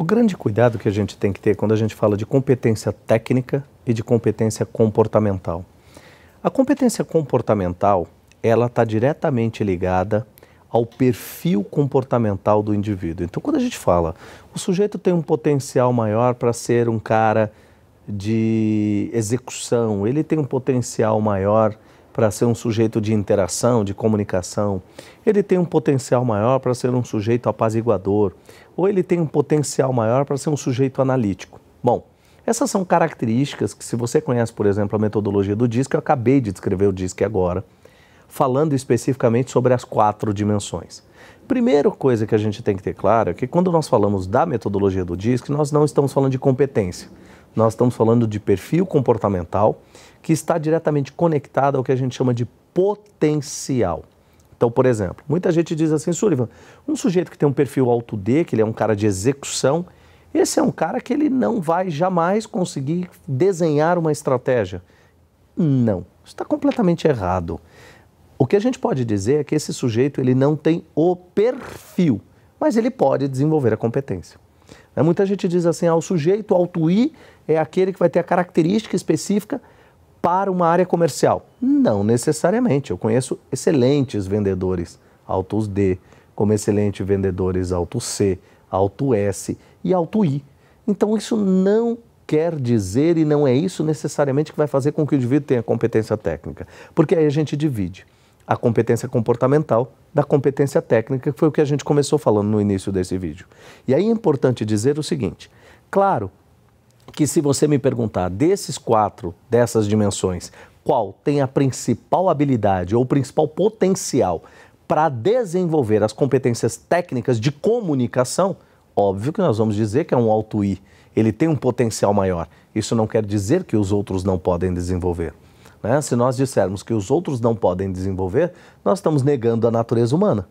O grande cuidado que a gente tem que ter quando a gente fala de competência técnica e de competência comportamental. A competência comportamental, ela está diretamente ligada ao perfil comportamental do indivíduo. Então, quando a gente fala, o sujeito tem um potencial maior para ser um cara de execução, ele tem um potencial maior para ser um sujeito de interação, de comunicação, ele tem um potencial maior para ser um sujeito apaziguador, ou ele tem um potencial maior para ser um sujeito analítico. Bom, essas são características que, se você conhece, por exemplo, a metodologia do DISC, eu acabei de descrever o DISC agora, falando especificamente sobre as quatro dimensões. Primeira coisa que a gente tem que ter claro é que quando nós falamos da metodologia do DISC, nós não estamos falando de competência. Nós estamos falando de perfil comportamental que está diretamente conectado ao que a gente chama de potencial. Então, por exemplo, muita gente diz assim, Sullivan, um sujeito que tem um perfil alto D, que ele é um cara de execução, esse é um cara que ele não vai jamais conseguir desenhar uma estratégia. Não, está completamente errado. O que a gente pode dizer é que esse sujeito ele não tem o perfil, mas ele pode desenvolver a competência. Né? Muita gente diz assim, ah, o sujeito alto i é aquele que vai ter a característica específica para uma área comercial. Não necessariamente. Eu conheço excelentes vendedores autos D, como excelentes vendedores auto C, auto S e auto I. Então isso não quer dizer e não é isso necessariamente que vai fazer com que o indivíduo tenha competência técnica, porque aí a gente divide a competência comportamental da competência técnica, que foi o que a gente começou falando no início desse vídeo. E aí é importante dizer o seguinte: claro que se você me perguntar desses quatro, dessas dimensões, qual tem a principal habilidade ou principal potencial para desenvolver as competências técnicas de comunicação, óbvio que nós vamos dizer que é um alto I, ele tem um potencial maior. Isso não quer dizer que os outros não podem desenvolver. Né? Se nós dissermos que os outros não podem desenvolver, nós estamos negando a natureza humana,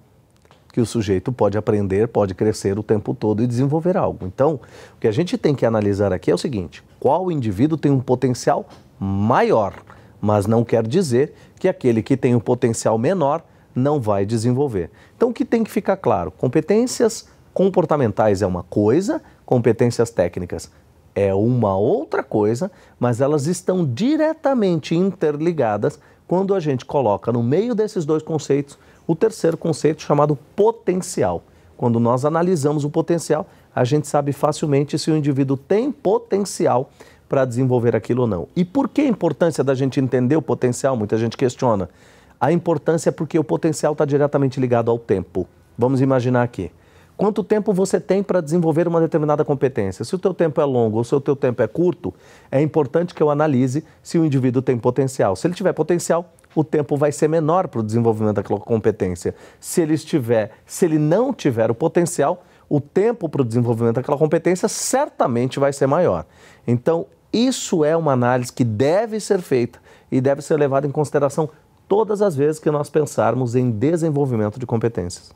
que o sujeito pode aprender, pode crescer o tempo todo e desenvolver algo. Então, o que a gente tem que analisar aqui é o seguinte: qual indivíduo tem um potencial maior, mas não quer dizer que aquele que tem um potencial menor não vai desenvolver. Então, o que tem que ficar claro? Competências comportamentais é uma coisa, competências técnicas é uma outra coisa, mas elas estão diretamente interligadas quando a gente coloca no meio desses dois conceitos o terceiro conceito chamado potencial. Quando nós analisamos o potencial, a gente sabe facilmente se o indivíduo tem potencial para desenvolver aquilo ou não. E por que a importância da gente entender o potencial? Muita gente questiona. A importância é porque o potencial está diretamente ligado ao tempo. Vamos imaginar aqui quanto tempo você tem para desenvolver uma determinada competência. Se o teu tempo é longo ou se o teu tempo é curto, é importante que eu analise se o indivíduo tem potencial. Se ele tiver potencial, o tempo vai ser menor para o desenvolvimento daquela competência. Se ele estiver, se ele não tiver o potencial, o tempo para o desenvolvimento daquela competência certamente vai ser maior. Então, isso é uma análise que deve ser feita e deve ser levada em consideração todas as vezes que nós pensarmos em desenvolvimento de competências.